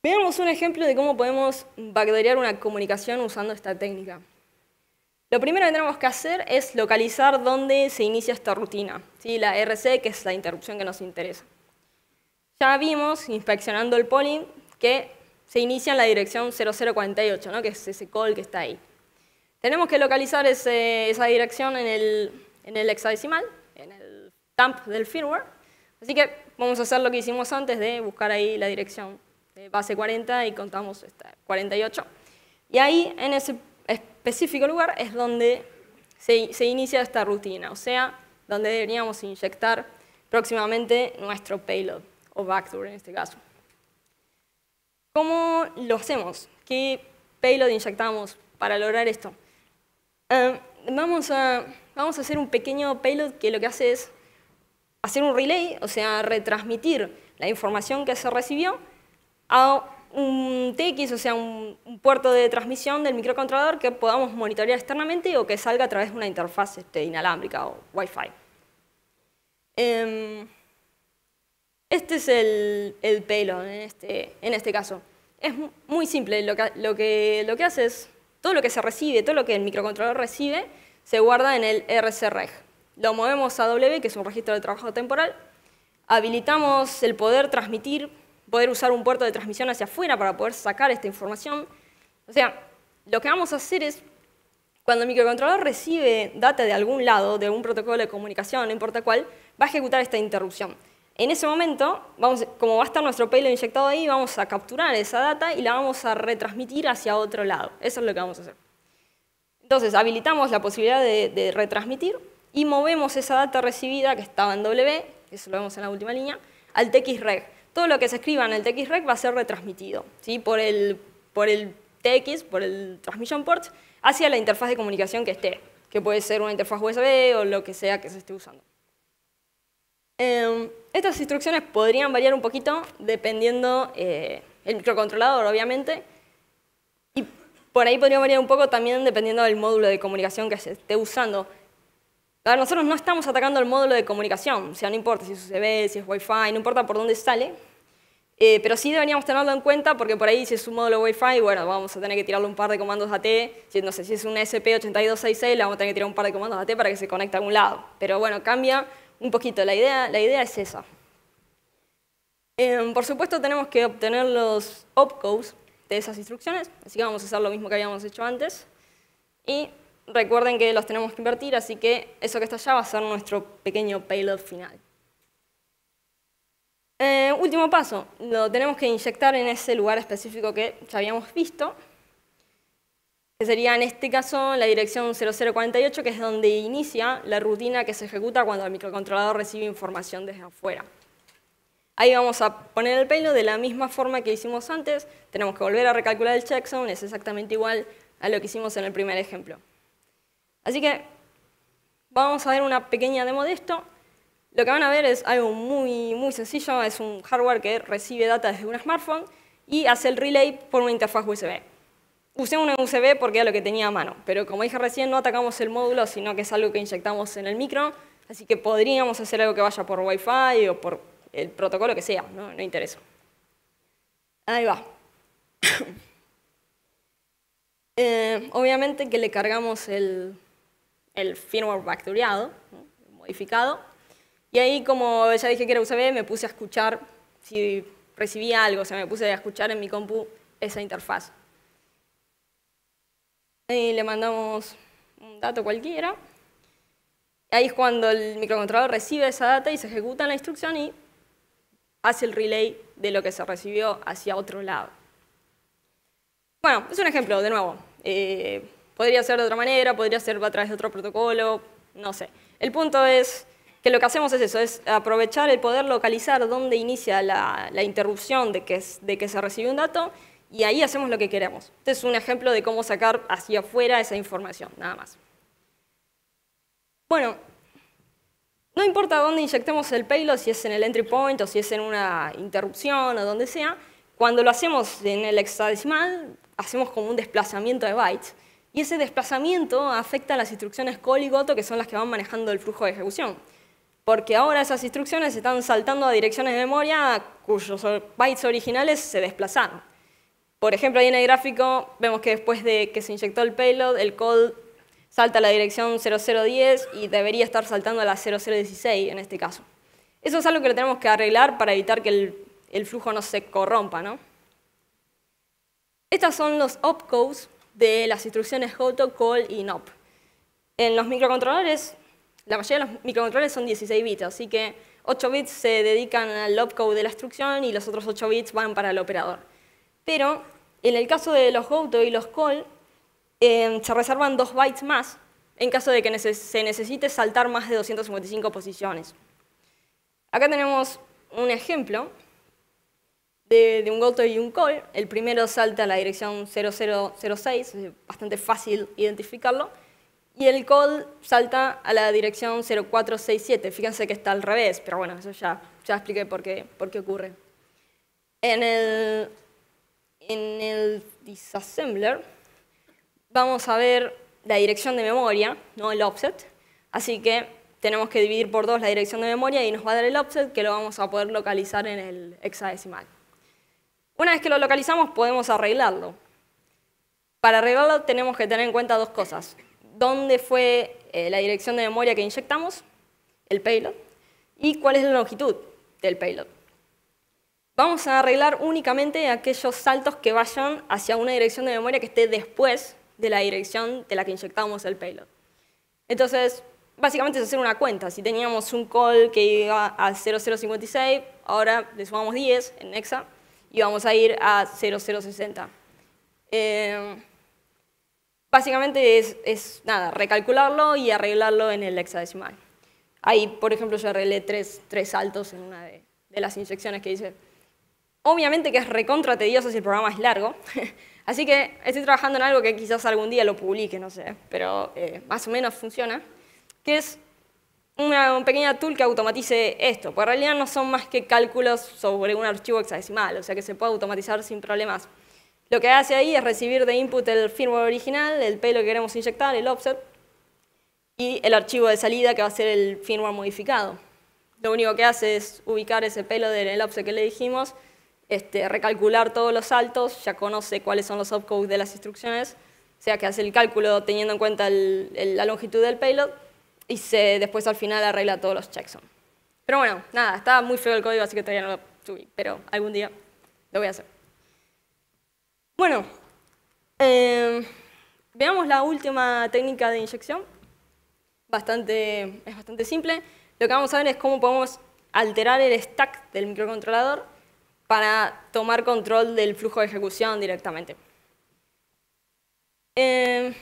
Veamos un ejemplo de cómo podemos bacteriar una comunicación usando esta técnica. Lo primero que tenemos que hacer es localizar dónde se inicia esta rutina, ¿sí? la RC, que es la interrupción que nos interesa. Ya vimos, inspeccionando el polling, que se inicia en la dirección 0048, ¿no? que es ese call que está ahí. Tenemos que localizar esa dirección en el, en el hexadecimal, en el dump del firmware. Así que vamos a hacer lo que hicimos antes de buscar ahí la dirección de base 40 y contamos 48. Y ahí en ese específico lugar es donde se, inicia esta rutina, o sea, donde deberíamos inyectar próximamente nuestro payload, o backdoor en este caso. ¿Cómo lo hacemos? ¿Qué payload inyectamos para lograr esto? Em, vamos, a, vamos a hacer un pequeño payload que lo que hace es hacer un relay, o sea, retransmitir la información que se recibió a un TX, o sea, un, puerto de transmisión del microcontrolador que podamos monitorear externamente o que salga a través de una interfaz este, inalámbrica o Wi-Fi. Em, este es el, pelo en este, este caso. Es muy simple, lo que, lo, que, lo que hace es, todo lo que se recibe, todo lo que el microcontrolador recibe, se guarda en el RCREG. Lo movemos a W, que es un registro de trabajo temporal, habilitamos el poder transmitir poder usar un puerto de transmisión hacia afuera para poder sacar esta información. O sea, lo que vamos a hacer es, cuando el microcontrolador recibe data de algún lado, de algún protocolo de comunicación, no importa cuál, va a ejecutar esta interrupción. En ese momento, vamos, como va a estar nuestro payload inyectado ahí, vamos a capturar esa data y la vamos a retransmitir hacia otro lado. Eso es lo que vamos a hacer. Entonces, habilitamos la posibilidad de, de retransmitir y movemos esa data recibida que estaba en W, eso lo vemos en la última línea, al TXREG todo lo que se escriba en el TXREC va a ser retransmitido ¿sí? por, el, por TX, por el Transmission Port, hacia la interfaz de comunicación que esté, que puede ser una interfaz USB o lo que sea que se esté usando. Eh, estas instrucciones podrían variar un poquito dependiendo eh, el microcontrolador, obviamente, y por ahí podría variar un poco también dependiendo del módulo de comunicación que se esté usando. A nosotros no estamos atacando el módulo de comunicación, o sea, no importa si es USB, si es Wi-Fi, no importa por dónde sale, eh, pero sí deberíamos tenerlo en cuenta porque por ahí si es un módulo Wi-Fi, bueno, vamos a tener que tirarle un par de comandos AT, si, no sé, si es un SP8266 le vamos a tener que tirar un par de comandos AT para que se conecte a algún lado. Pero bueno, cambia un poquito, la idea, la idea es esa. Em, por supuesto tenemos que obtener los opcodes de esas instrucciones, así que vamos a hacer lo mismo que habíamos hecho antes. Y recuerden que los tenemos que invertir, así que eso que está allá va a ser nuestro pequeño payload final. Eh, último paso, lo tenemos que inyectar en ese lugar específico que ya habíamos visto, que sería en este caso la dirección 0048, que es donde inicia la rutina que se ejecuta cuando el microcontrolador recibe información desde afuera. Ahí vamos a poner el payload de la misma forma que hicimos antes, tenemos que volver a recalcular el checksum, es exactamente igual a lo que hicimos en el primer ejemplo. Así que vamos a ver una pequeña demo de esto. Lo que van a ver es algo muy, muy sencillo, es un hardware que recibe data desde un smartphone y hace el relay por una interfaz USB. Usé una USB porque era lo que tenía a mano, pero como dije recién, no atacamos el módulo, sino que es algo que inyectamos en el micro, así que podríamos hacer algo que vaya por Wi-Fi o por el protocolo que sea, no, no interesa. Ahí va. Eh, obviamente que le cargamos el, el firmware bacteriado, modificado. Y ahí, como ya dije que era USB, me puse a escuchar si recibía algo, se me puse a escuchar en mi compu esa interfaz. Y le mandamos un dato cualquiera. Ahí es cuando el microcontrolador recibe esa data y se ejecuta la instrucción y hace el relay de lo que se recibió hacia otro lado. Bueno, es un ejemplo, de nuevo. Eh, Podría ser de otra manera, podría ser a través de otro protocolo, no sé. El punto es que lo que hacemos es eso, es aprovechar el poder localizar dónde inicia la, la interrupción de que, es, de que se recibe un dato y ahí hacemos lo que queremos. Este es un ejemplo de cómo sacar hacia afuera esa información, nada más. Bueno, no importa dónde inyectemos el payload, si es en el entry point o si es en una interrupción o donde sea, cuando lo hacemos en el hexadecimal, hacemos como un desplazamiento de bytes. Y ese desplazamiento afecta a las instrucciones call y goto, que son las que van manejando el flujo de ejecución. Porque ahora esas instrucciones están saltando a direcciones de memoria cuyos bytes originales se desplazaron. Por ejemplo, ahí en el gráfico vemos que después de que se inyectó el payload, el call salta a la dirección 0010 y debería estar saltando a la 0016 en este caso. Eso es algo que lo tenemos que arreglar para evitar que el, flujo no se corrompa. ¿no? Estas son los opcodes, de las instrucciones goto, CALL y NOP. En los microcontroladores, la mayoría de los microcontroladores son 16 bits, así que 8 bits se dedican al opcode de la instrucción y los otros 8 bits van para el operador. Pero en el caso de los goto y los CALL, em, se reservan 2 bytes más en caso de que se necesite saltar más de 255 posiciones. Acá tenemos un ejemplo de, un goto y un call. El primero salta a la dirección 0006, es bastante fácil identificarlo. Y el call salta a la dirección 0467. Fíjense que está al revés, pero bueno, eso ya, ya expliqué por qué, por qué ocurre. En el, en el disassembler vamos a ver la dirección de memoria, no el offset. Así que tenemos que dividir por dos la dirección de memoria y nos va a dar el offset que lo vamos a poder localizar en el hexadecimal. Una vez que lo localizamos podemos arreglarlo. Para arreglarlo tenemos que tener en cuenta dos cosas. ¿Dónde fue eh, la dirección de memoria que inyectamos? El payload. ¿Y cuál es la longitud del payload? Vamos a arreglar únicamente aquellos saltos que vayan hacia una dirección de memoria que esté después de la dirección de la que inyectamos el payload. Entonces, básicamente es hacer una cuenta. Si teníamos un call que iba a 0056, ahora le sumamos 10 en Nexa y vamos a ir a 0060. Eh, básicamente es, nada, recalcularlo y arreglarlo en el hexadecimal. Ahí, por ejemplo, yo arreglé tres, tres saltos en una de, las inyecciones que dice Obviamente que es recontra tedioso si el programa es largo, así que estoy trabajando en algo que quizás algún día lo publique, no sé, pero eh, más o menos funciona, que es una pequeña tool que automatice esto, porque en realidad no son más que cálculos sobre un archivo hexadecimal, o sea que se puede automatizar sin problemas. Lo que hace ahí es recibir de input el firmware original, el pelo que queremos inyectar, el offset, y el archivo de salida que va a ser el firmware modificado. Lo único que hace es ubicar ese pelo el offset que le dijimos, este, recalcular todos los saltos, ya conoce cuáles son los opcodes de las instrucciones, o sea que hace el cálculo teniendo en cuenta la longitud del payload, y se, después al final arregla todos los checksum. Pero bueno, nada, estaba muy feo el código, así que todavía no lo subí, pero algún día lo voy a hacer. Bueno, em, veamos la última técnica de inyección. Bastante, es bastante simple. Lo que vamos a ver es cómo podemos alterar el stack del microcontrolador para tomar control del flujo de ejecución directamente. Em,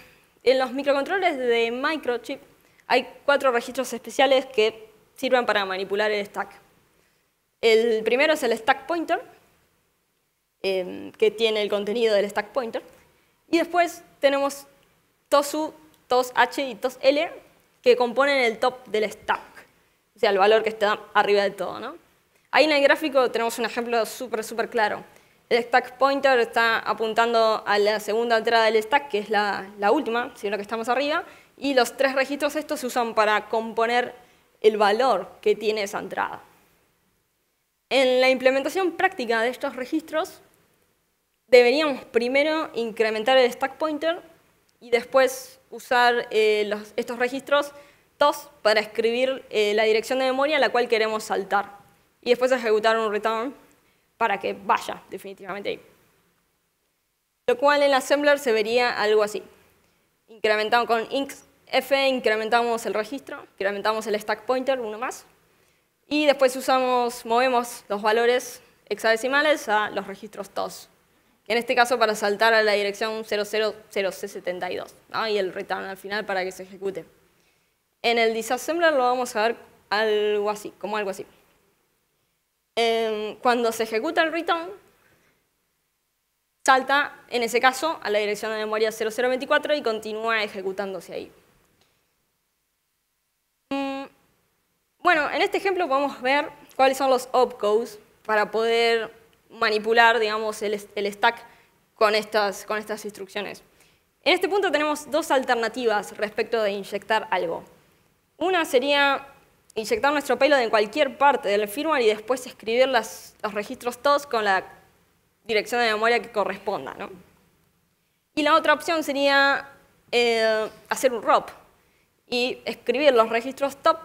en los microcontroles de microchip hay cuatro registros especiales que sirven para manipular el stack. El primero es el stack pointer, em, que tiene el contenido del stack pointer. Y después tenemos tosu, tosh y tosl, que componen el top del stack, o sea, el valor que está arriba de todo. ¿no? Ahí en el gráfico tenemos un ejemplo súper, súper claro. El stack pointer está apuntando a la segunda entrada del stack, que es la, última, si que estamos arriba, y los tres registros estos se usan para componer el valor que tiene esa entrada. En la implementación práctica de estos registros, deberíamos primero incrementar el stack pointer y después usar eh, estos registros TOS para escribir eh, la dirección de memoria a la cual queremos saltar. Y después ejecutar un return para que vaya definitivamente ahí. Lo cual en Assembler se vería algo así incrementamos con F incrementamos el registro, incrementamos el stack pointer, uno más, y después usamos, movemos los valores hexadecimales a los registros TOS. En este caso para saltar a la dirección 000C72 72 y el return al final para que se ejecute. En el disassembler lo vamos a ver algo así, como algo así. Em, cuando se ejecuta el return, salta, en ese caso, a la dirección de memoria 0024 y continúa ejecutándose ahí. Mm, bueno, en este ejemplo podemos ver cuáles son los opcodes para poder manipular, digamos, el, stack con estas, con estas instrucciones. En este punto tenemos dos alternativas respecto de inyectar algo. Una sería inyectar nuestro payload en cualquier parte del firmware y después escribir los registros todos con la dirección de memoria que corresponda. ¿no? Y la otra opción sería eh, hacer un ROP y escribir los registros top,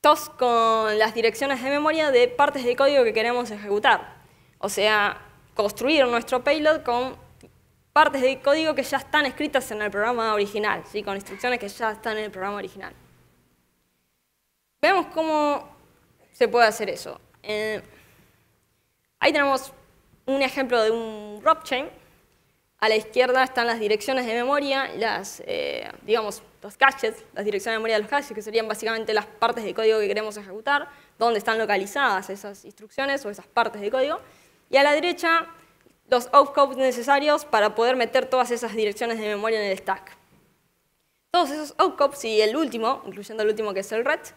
TOS con las direcciones de memoria de partes de código que queremos ejecutar. O sea, construir nuestro payload con partes de código que ya están escritas en el programa original, ¿sí? con instrucciones que ya están en el programa original. Vemos cómo se puede hacer eso. Eh, ahí tenemos un ejemplo de un blockchain. A la izquierda están las direcciones de memoria, las, eh, digamos, los caches, las direcciones de memoria de los caches, que serían básicamente las partes de código que queremos ejecutar, dónde están localizadas esas instrucciones o esas partes de código. Y a la derecha, los opcodes necesarios para poder meter todas esas direcciones de memoria en el stack. Todos esos opcodes y el último, incluyendo el último que es el RET,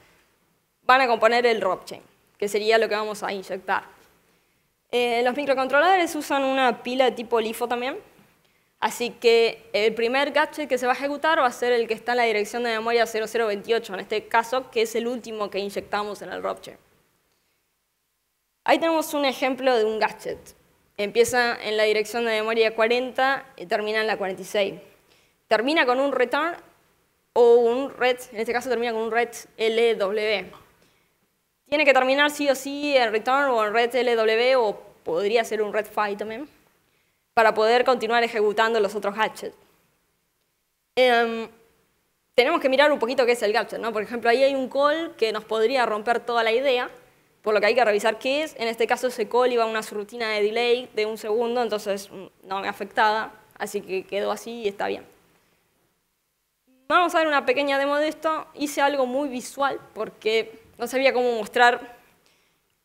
van a componer el chain, que sería lo que vamos a inyectar. Eh, los microcontroladores usan una pila tipo LIFO también. Así que el primer gadget que se va a ejecutar va a ser el que está en la dirección de memoria 0028, en este caso, que es el último que inyectamos en el ropcher. Ahí tenemos un ejemplo de un gadget. Empieza en la dirección de memoria 40 y termina en la 46. Termina con un return o un ret, en este caso termina con un ret LW. Tiene que terminar sí o sí en return o en red LW o podría ser un red file también para poder continuar ejecutando los otros gadgets. Em, tenemos que mirar un poquito qué es el gadget, ¿no? Por ejemplo, ahí hay un call que nos podría romper toda la idea, por lo que hay que revisar qué es. En este caso ese call iba a una rutina de delay de un segundo, entonces mm, no me afectaba, así que quedó así y está bien. Vamos a ver una pequeña demo de esto. Hice algo muy visual porque no sabía cómo mostrar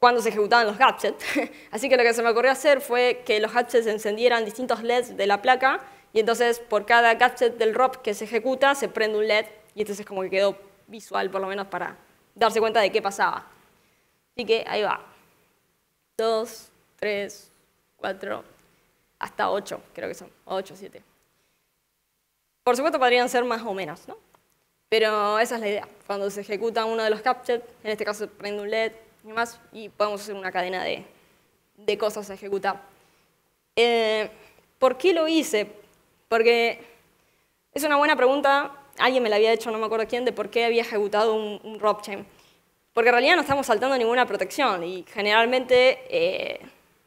cuándo se ejecutaban los gadgets. Así que lo que se me ocurrió hacer fue que los gadgets encendieran distintos LEDs de la placa y entonces por cada gadget del ROP que se ejecuta se prende un LED y entonces como que quedó visual por lo menos para darse cuenta de qué pasaba. Así que ahí va. Dos, tres, cuatro, hasta ocho, creo que son. Ocho, siete. Por supuesto podrían ser más o menos, ¿no? Pero esa es la idea. Cuando se ejecuta uno de los captchas en este caso prende un LED y más, y podemos hacer una cadena de, de cosas a ejecutar. Eh, ¿Por qué lo hice? Porque es una buena pregunta. Alguien me la había hecho, no me acuerdo quién, de por qué había ejecutado un, un Porque en realidad no estamos saltando ninguna protección y generalmente eh,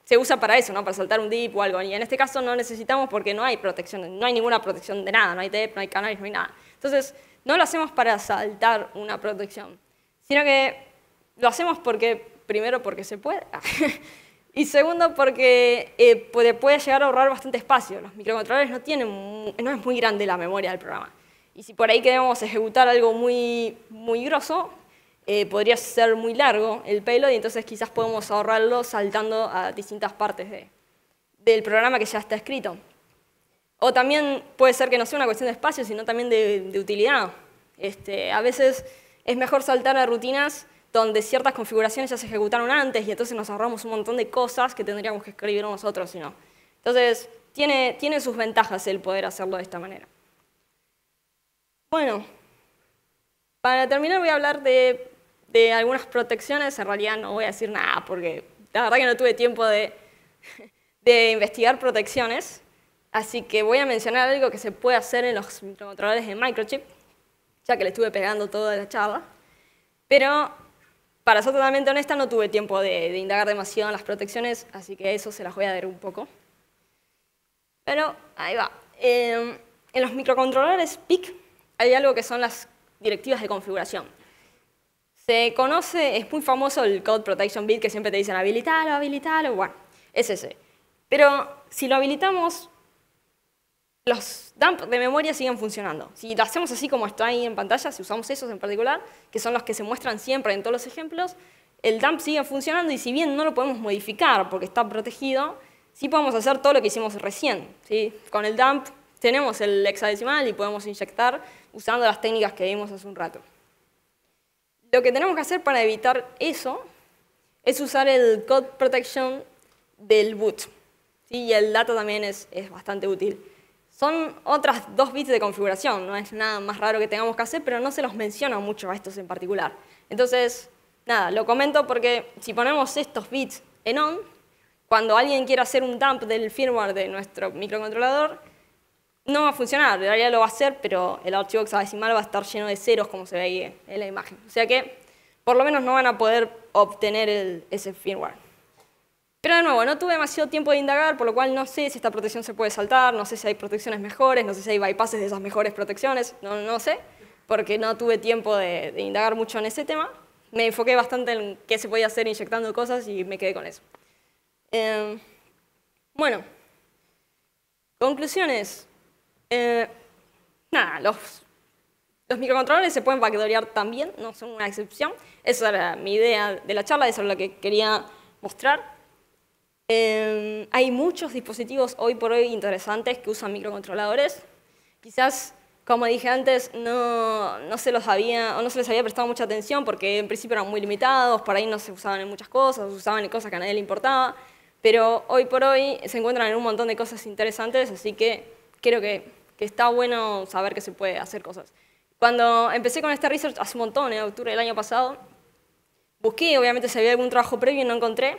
se usa para eso, ¿no? para saltar un dip o algo. Y en este caso no necesitamos porque no hay protección, no hay ninguna protección de nada, no hay TEP, no hay canales, no hay nada. Entonces, no lo hacemos para saltar una protección, sino que lo hacemos porque, primero, porque se puede. Y segundo, porque eh, puede, puede, llegar a ahorrar bastante espacio. Los microcontroladores no tienen, no es muy grande la memoria del programa. Y si por ahí queremos ejecutar algo muy, muy grosso, eh, podría ser muy largo el payload y entonces quizás podemos ahorrarlo saltando a distintas partes de, del programa que ya está escrito. O también puede ser que no sea una cuestión de espacio, sino también de, utilidad. Este, a veces es mejor saltar a rutinas donde ciertas configuraciones ya se ejecutaron antes y entonces nos ahorramos un montón de cosas que tendríamos que escribir nosotros, si no. Entonces, tiene, sus ventajas el poder hacerlo de esta manera. Bueno, para terminar voy a hablar de, algunas protecciones. En realidad no voy a decir nada porque la verdad que no tuve tiempo de investigar protecciones. Así que voy a mencionar algo que se puede hacer en los microcontroladores de Microchip, ya que le estuve pegando toda la charla. Pero, para ser totalmente honesta, no tuve tiempo de, indagar demasiado en las protecciones, así que eso se las voy a dar un poco. Pero, ahí va. Em, en los microcontroladores PIC hay algo que son las directivas de configuración. Se conoce, es muy famoso el Code Protection Bit que siempre te dicen habilitalo, habilitarlo, bueno, es ese. Pero si lo habilitamos, los dump de memoria siguen funcionando. Si lo hacemos así como está ahí en pantalla, si usamos esos en particular, que son los que se muestran siempre en todos los ejemplos, el dump sigue funcionando y si bien no lo podemos modificar porque está protegido, sí podemos hacer todo lo que hicimos recién. Con el dump tenemos el hexadecimal y podemos inyectar usando las técnicas que vimos hace un rato. Lo que tenemos que hacer para evitar eso es usar el code protection del boot. Y el data también es, es bastante útil. Son otras dos bits de configuración, no es nada más raro que tengamos que hacer, pero no se los menciona mucho a estos en particular. Entonces, nada, lo comento porque si ponemos estos bits en on, cuando alguien quiera hacer un dump del firmware de nuestro microcontrolador, no va a funcionar, en realidad lo va a hacer, pero el archivo hexadecimal va a estar lleno de ceros como se ve ahí en la imagen. O sea que, por lo menos no van a poder obtener ese firmware. Pero de nuevo, no tuve demasiado tiempo de indagar, por lo cual no sé si esta protección se puede saltar, no sé si hay protecciones mejores, no sé si hay bypasses de esas mejores protecciones, no, sé, porque no tuve tiempo de, indagar mucho en ese tema. Me enfoqué bastante en qué se podía hacer inyectando cosas y me quedé con eso. Em, bueno, conclusiones. Eh, nada, los, los microcontroladores se pueden backdoorear también, no son una excepción. Esa era mi idea de la charla, eso es lo que quería mostrar. Em, hay muchos dispositivos hoy por hoy interesantes que usan microcontroladores. Quizás, como dije antes, no, no se los o no se les había prestado mucha atención porque en principio eran muy limitados, por ahí no se usaban en muchas cosas, se usaban en cosas que a nadie le importaba, pero hoy por hoy se encuentran en un montón de cosas interesantes, así que creo que, que está bueno saber que se puede hacer cosas. Cuando empecé con este research hace un montón, en octubre del año pasado, busqué, obviamente si había algún trabajo previo y no encontré,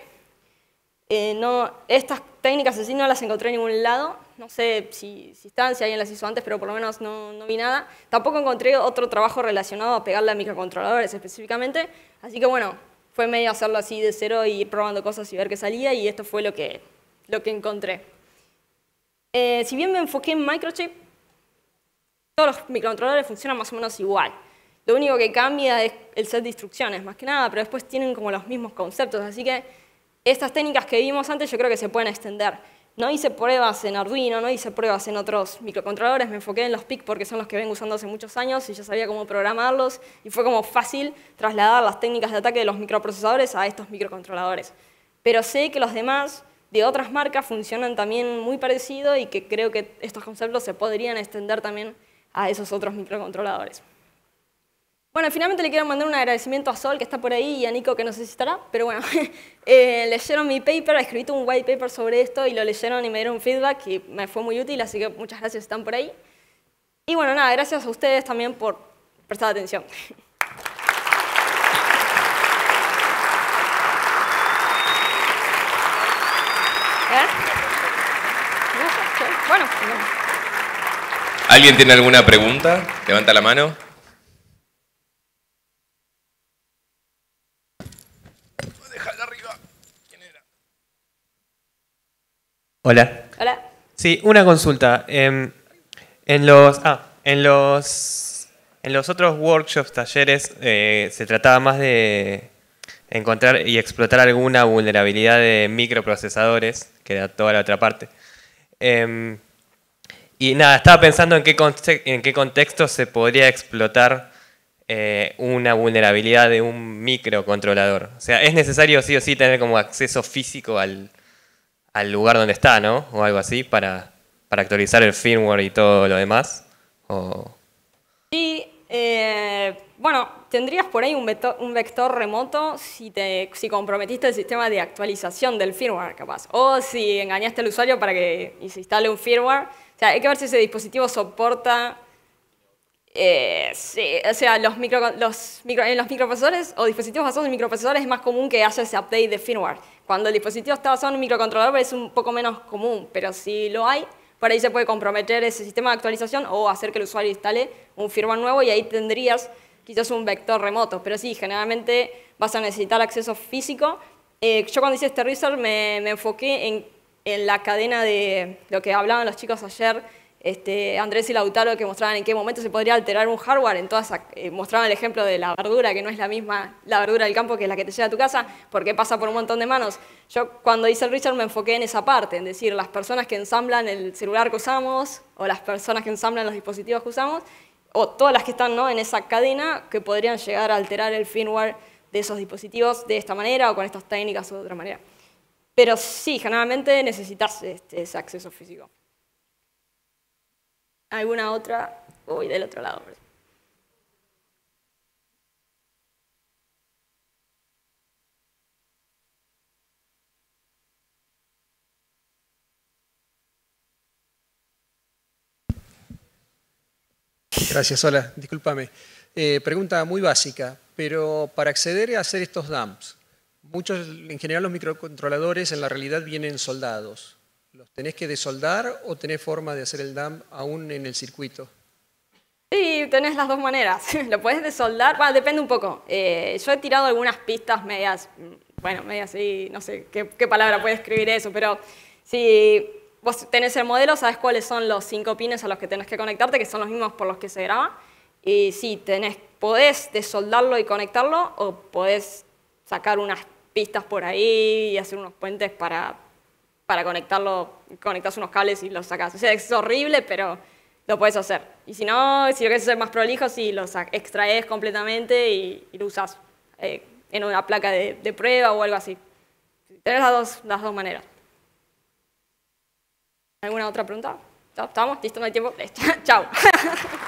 eh, no, estas técnicas así no las encontré en ningún lado. No sé si, si están, si alguien las hizo antes, pero por lo menos no, no, vi nada. Tampoco encontré otro trabajo relacionado a pegarle a microcontroladores específicamente. Así que bueno, fue medio hacerlo así de cero y probando cosas y ver qué salía. Y esto fue lo que, lo que encontré. Eh, si bien me enfoqué en microchip, todos los microcontroladores funcionan más o menos igual. Lo único que cambia es el set de instrucciones, más que nada, pero después tienen como los mismos conceptos. Así que estas técnicas que vimos antes yo creo que se pueden extender. No hice pruebas en Arduino, no hice pruebas en otros microcontroladores, me enfoqué en los PIC porque son los que vengo usando hace muchos años y ya sabía cómo programarlos y fue como fácil trasladar las técnicas de ataque de los microprocesadores a estos microcontroladores. Pero sé que los demás de otras marcas funcionan también muy parecido y que creo que estos conceptos se podrían extender también a esos otros microcontroladores. Bueno, finalmente le quiero mandar un agradecimiento a Sol, que está por ahí, y a Nico, que no sé si estará, pero bueno, eh, leyeron mi paper, escribí un white paper sobre esto y lo leyeron y me dieron feedback y me fue muy útil, así que muchas gracias, están por ahí. Y bueno, nada, gracias a ustedes también por prestar atención. ¿Eh? ¿Alguien tiene alguna pregunta? Levanta la mano. Hola. Hola. Sí, una consulta. Em, en los. Ah, en los. En los otros workshops, talleres, eh, se trataba más de encontrar y explotar alguna vulnerabilidad de microprocesadores, que era toda la otra parte. Em, y nada, estaba pensando en qué, en qué contexto se podría explotar eh, una vulnerabilidad de un microcontrolador. O sea, ¿es necesario sí o sí tener como acceso físico al, al lugar donde está, ¿no? O algo así, para, para actualizar el firmware y todo lo demás. O... Sí, eh, bueno, tendrías por ahí un vector, remoto si, te, comprometiste el sistema de actualización del firmware, capaz. O si engañaste al usuario para que se instale un firmware. O sea, hay que ver si ese dispositivo soporta eh, sí, o sea, los en los microprocesores o dispositivos basados en microprocesadores es más común que haya ese update de firmware. Cuando el dispositivo está basado en un microcontrolador es un poco menos común, pero si lo hay, por ahí se puede comprometer ese sistema de actualización o hacer que el usuario instale un firmware nuevo y ahí tendrías quizás un vector remoto. Pero sí, generalmente vas a necesitar acceso físico. Eh, yo cuando hice este research me, enfoqué en la cadena de lo que hablaban los chicos ayer, este, Andrés y Lautaro que mostraban en qué momento se podría alterar un hardware, en eh, mostraban el ejemplo de la verdura, que no es la misma la verdura del campo que es la que te llega a tu casa, porque pasa por un montón de manos. Yo cuando hice el Richard me enfoqué en esa parte, en decir, las personas que ensamblan el celular que usamos, o las personas que ensamblan los dispositivos que usamos, o todas las que están en esa cadena que podrían llegar a alterar el firmware de esos dispositivos de esta manera o con estas técnicas o de otra manera. Pero sí, generalmente necesitas este, ese acceso físico alguna otra, voy del otro lado. Gracias, hola, discúlpame. Eh, pregunta muy básica, pero para acceder a hacer estos dumps, muchos, en general los microcontroladores en la realidad vienen soldados. ¿Los tenés que desoldar o tenés forma de hacer el DAM aún en el circuito? Sí, tenés las dos maneras. Lo puedes desoldar, bueno, depende un poco. Eh, yo he tirado algunas pistas medias, mm, bueno, medias y no sé qué, palabra puede escribir eso, pero si vos tenés el modelo, sabes cuáles son los cinco pines a los que tenés que conectarte, que son los mismos por los que se graba. Y sí, tenés, podés desoldarlo y conectarlo o podés sacar unas pistas por ahí y hacer unos puentes para para conectarlo, conectas unos cables y los sacas. O sea, es horrible, pero lo puedes hacer. Y si no, si lo quieres hacer más prolijo, si los extraes completamente y, lo usas eh, en una placa de, prueba o algo así. Tienes las dos, las dos maneras. ¿Alguna otra pregunta? ¿Estamos? ¿Listo? ¿No hay tiempo? Chao.